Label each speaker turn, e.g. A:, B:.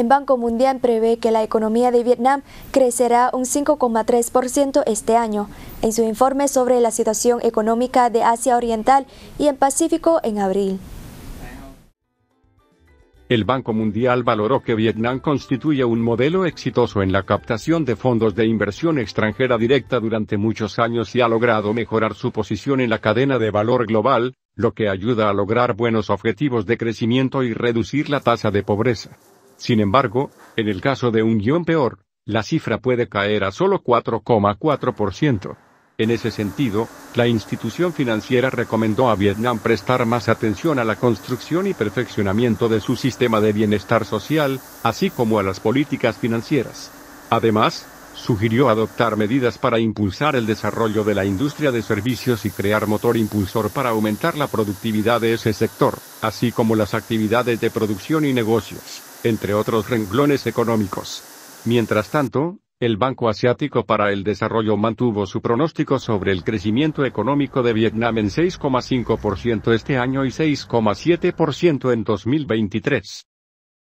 A: El Banco Mundial prevé que la economía de Vietnam crecerá un 5,3% este año. En su informe sobre la situación económica de Asia Oriental y en Pacífico en abril.
B: El Banco Mundial valoró que Vietnam constituye un modelo exitoso en la captación de fondos de inversión extranjera directa durante muchos años y ha logrado mejorar su posición en la cadena de valor global, lo que ayuda a lograr buenos objetivos de crecimiento y reducir la tasa de pobreza. Sin embargo, en el caso de un guión peor, la cifra puede caer a solo 4,4%. En ese sentido, la institución financiera recomendó a Vietnam prestar más atención a la construcción y perfeccionamiento de su sistema de bienestar social, así como a las políticas financieras. Además, sugirió adoptar medidas para impulsar el desarrollo de la industria de servicios y crear motor impulsor para aumentar la productividad de ese sector, así como las actividades de producción y negocios entre otros renglones económicos. Mientras tanto, el Banco Asiático para el Desarrollo mantuvo su pronóstico sobre el crecimiento económico de Vietnam en 6,5% este año y 6,7% en 2023.